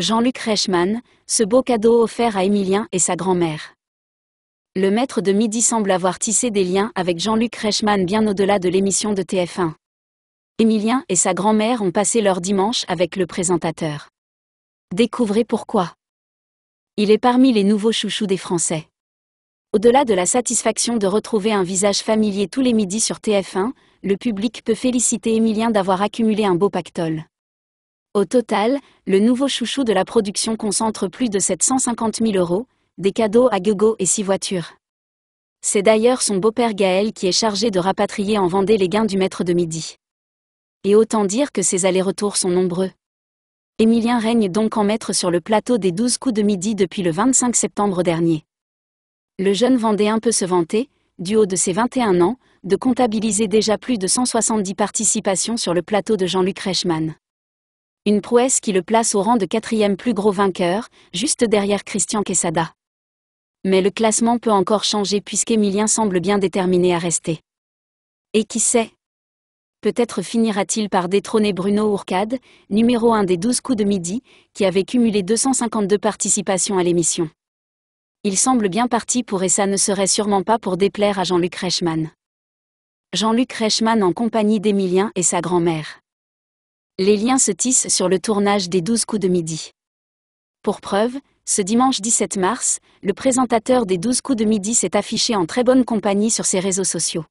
Jean-Luc Reichmann, ce beau cadeau offert à Émilien et sa grand-mère. Le maître de midi semble avoir tissé des liens avec Jean-Luc Reichmann bien au-delà de l'émission de TF1. Émilien et sa grand-mère ont passé leur dimanche avec le présentateur. Découvrez pourquoi. Il est parmi les nouveaux chouchous des Français. Au-delà de la satisfaction de retrouver un visage familier tous les midis sur TF1, le public peut féliciter Émilien d'avoir accumulé un beau pactole. Au total, le nouveau chouchou de la production concentre plus de 750 000 euros, des cadeaux à gogo et six voitures. C'est d'ailleurs son beau-père Gaël qui est chargé de rapatrier en Vendée les gains du maître de midi. Et autant dire que ses allers-retours sont nombreux. Émilien règne donc en maître sur le plateau des 12 coups de midi depuis le 25 septembre dernier. Le jeune Vendéen peut se vanter, du haut de ses 21 ans, de comptabiliser déjà plus de 170 participations sur le plateau de Jean-Luc Reichmann une prouesse qui le place au rang de quatrième plus gros vainqueur, juste derrière Christian Quesada. Mais le classement peut encore changer puisqu'Emilien semble bien déterminé à rester. Et qui sait Peut-être finira-t-il par détrôner Bruno Ourcade, numéro 1 des 12 coups de midi, qui avait cumulé 252 participations à l'émission. Il semble bien parti pour et ça ne serait sûrement pas pour déplaire à Jean-Luc Reichmann. Jean-Luc Reichmann en compagnie d'Emilien et sa grand-mère. Les liens se tissent sur le tournage des 12 coups de midi. Pour preuve, ce dimanche 17 mars, le présentateur des 12 coups de midi s'est affiché en très bonne compagnie sur ses réseaux sociaux.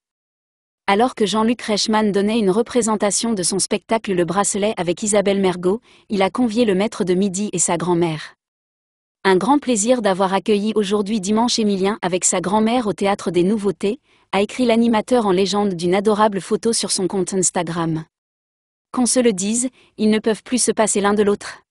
Alors que Jean-Luc Reichmann donnait une représentation de son spectacle Le Bracelet avec Isabelle Mergot, il a convié le maître de midi et sa grand-mère. Un grand plaisir d'avoir accueilli aujourd'hui dimanche Émilien avec sa grand-mère au Théâtre des Nouveautés, a écrit l'animateur en légende d'une adorable photo sur son compte Instagram. Qu'on se le dise, ils ne peuvent plus se passer l'un de l'autre.